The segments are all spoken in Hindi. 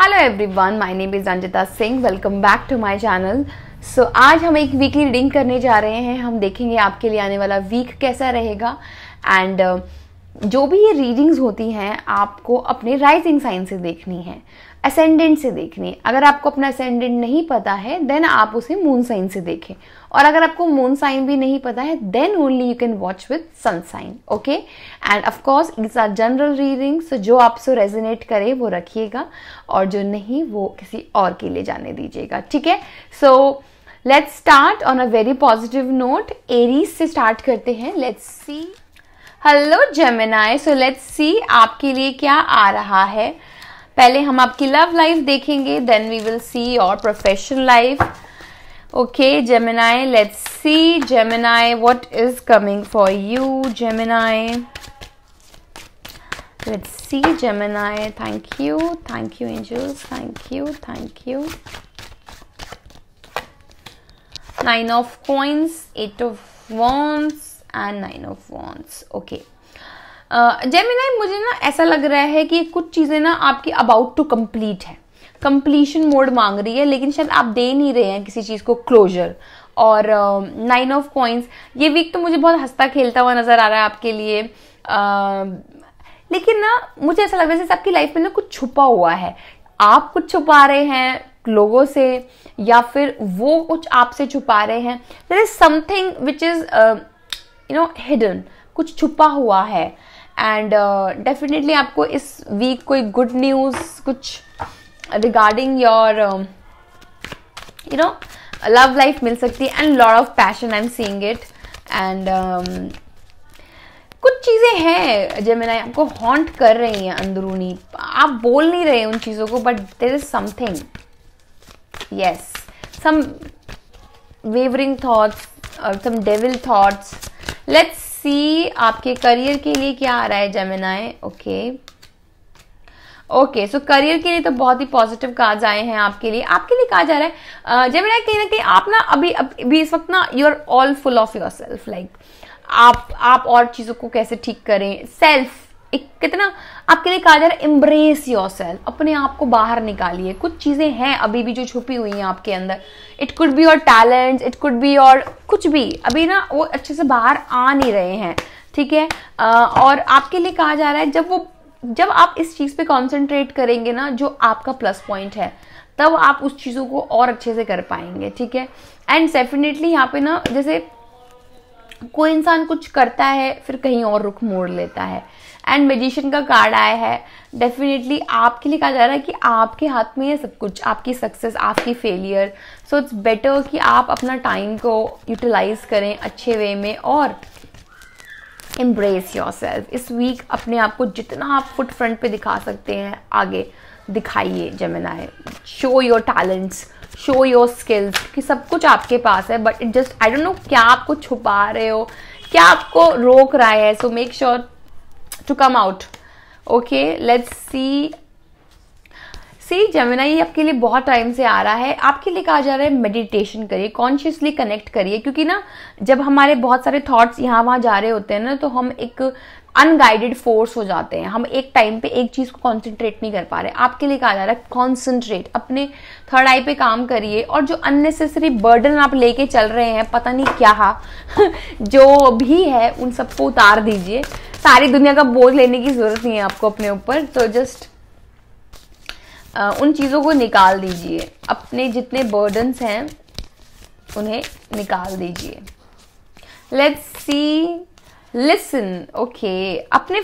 hello everyone my name is Anjita Singh welcome back to my channel so आज हम एक वीकली रीडिंग करने जा रहे हैं हम देखेंगे आपके लिए आने वाला वीक कैसा रहेगा एंड uh, जो भी ये रीडिंग्स होती हैं आपको अपने राइजिंग साइन से देखनी है असेंडेंट से देखनी है अगर आपको अपना असेंडेंट नहीं पता है देन आप उसे मून साइन से देखें और अगर आपको मून साइन भी नहीं पता है then only you can watch with sun sign okay and of course it's our general readings जो आपसे रेजिनेट करे वो रखिएगा और जो नहीं वो किसी और के लिए जाने दीजिएगा ठीक है so let's start on a very positive note Aries से स्टार्ट करते हैं let's see hello Gemini so let's see आपके लिए क्या आ रहा है पहले हम आपकी लव लाइफ देखेंगे then we will see your professional life okay Gemini let's see Gemini what is coming for you Gemini let's see gemini thank you thank you angels thank you thank you nine of coins eight of wands and nine of wands okay Gemini मुझे ना ऐसा लग रहा है कि कुछ चीज़ें ना आपकी अबाउट टू कंप्लीट है कंप्लीशन मोड मांग रही है लेकिन शायद आप दे नहीं रहे हैं किसी चीज़ को क्लोजर और नाइन ऑफ कॉइन्स ये वीक तो मुझे बहुत हंसता खेलता हुआ नज़र आ रहा है आपके लिए uh, लेकिन ना मुझे ऐसा लग रहा है जैसे आपकी लाइफ में ना कुछ छुपा हुआ है आप कुछ छुपा रहे हैं लोगों से या फिर वो कुछ आपसे छुपा रहे हैं there is something which is you know hidden कुछ छुपा हुआ है एंड डेफिनेटली uh, आपको इस वीक कोई गुड न्यूज़ कुछ regarding your you know love life मिल सकती है and lord of passion I am seeing it and कुछ चीज़ें हैं मैंने आपको हॉन्ट कर रही हैं अंदरूनी आप बोल नहीं रहे उन चीज़ों को but there is something yes some wavering thoughts some devil thoughts let's see आपके करियर के लिए क्या आ रहा है Gemini okay okay so career के लिए तो बहुत ही पॉजिटिव कार्ड आए हैं आपके लिए आपके लिए कहा जा रहा है जमेनाए कहीं ना कहीं आप ना अभी अभी इस वक्त ना you are all full of yourself like आप आप और चीज़ों को कैसे ठीक करें सेल्फ एक कितना आपके लिए कहा जा रहा है एम्ब्रेस योर सेल्फ अपने आप को बाहर निकालिए कुछ चीज़ें हैं अभी भी जो छुपी हुई हैं आपके अंदर it could be your talent it could be your कुछ भी अभी ना वो अच्छे से बाहर आ नहीं रहे हैं ठीक है और आपके लिए कहा जा रहा है जब वो जब आप इस चीज़ पे कॉन्सेंट्रेट करेंगे ना जो आपका प्लस पॉइंट है तब आप उस चीज़ों को और अच्छे से कर पाएंगे ठीक है एंड डेफिनेटली यहाँ पे ना जैसे कोई इंसान कुछ करता है फिर कहीं और रुख मोड़ लेता है एंड मेजिशियन का कार्ड आया है डेफिनेटली आपके लिए कहा जा रहा है कि आपके हाथ में है सब कुछ आपकी सक्सेस आपकी फेलियर सो इट्स बेटर कि आप अपना टाइम को यूटिलाइज करें अच्छे वे में और एम्ब्रेस योर सेल्फ इस वीक अपने आप को जितना आप फुट फ्रंट पे दिखा सकते हैं आगे दिखाइए Gemini show your talents show your skills कि सब कुछ आपके पास है but it just I don't know क्या आपको छुपा रहे हो क्या आपको रोक रहा है so make sure to come out okay let's see see जमुना ये आपके लिए बहुत टाइम से आ रहा है आपके लिए कहा जा रहा है मेडिटेशन करिए कॉन्शियसली कनेक्ट करिए क्योंकि ना जब हमारे बहुत सारे थॉट्स यहाँ वहाँ जा रहे होते हैं ना तो हम एक अनगाइडेड फोर्स हो जाते हैं हम एक टाइम पे एक चीज़ को कॉन्सेंट्रेट नहीं कर पा रहे आपके लिए कहा जा रहा है कॉन्सेंट्रेट अपने थर्ड आई पे काम करिए और जो अननेसेसरी बर्डन आप लेके चल रहे हैं पता नहीं क्या जो भी है उन सबको उतार दीजिए सारी दुनिया का बोझ लेने की ज़रूरत नहीं है आपको अपने ऊपर तो जस्ट उन चीज़ों को निकाल दीजिए अपने जितने बर्डन्स हैं उन्हें निकाल दीजिए लेट्स सी लिसन ओके अपने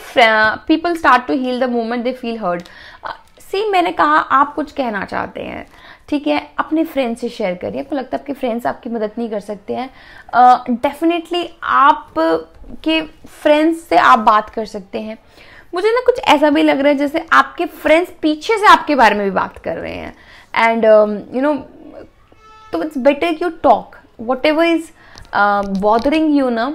people start to heal the moment they feel heard see मैंने कहा आप कुछ कहना चाहते हैं ठीक है अपने फ्रेंड्स से शेयर करिए आपको लगता है आपके फ्रेंड्स आपकी मदद नहीं कर सकते हैं डेफिनेटली uh, आप के फ्रेंड्स से आप बात कर सकते हैं मुझे ना कुछ ऐसा भी लग रहा है जैसे आपके फ्रेंड्स पीछे से आपके बारे में भी बात कर रहे हैं एंड यू नो तो it's better you talk whatever is bothering you ना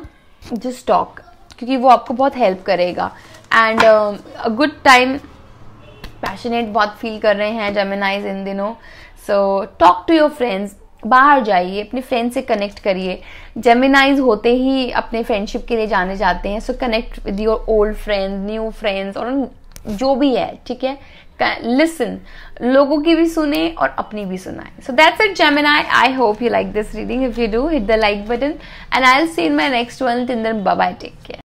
जस्ट टॉक क्योंकि वो आपको बहुत हेल्प करेगा and a good time passionate बहुत फील कर रहे हैं जमेनाइज इन दिनों so talk to your friends बाहर जाइए अपने फ्रेंड से कनेक्ट करिए जेमिनाइज होते ही अपने फ्रेंडशिप के लिए जाने जाते हैं so connect with your old friend new friends और जो भी है ठीक है लिसन लोगों की भी सुने और अपनी भी सुनाए so that's it Gemini I hope you like this reading if you do hit the like button and I will see in my next one till then bye take care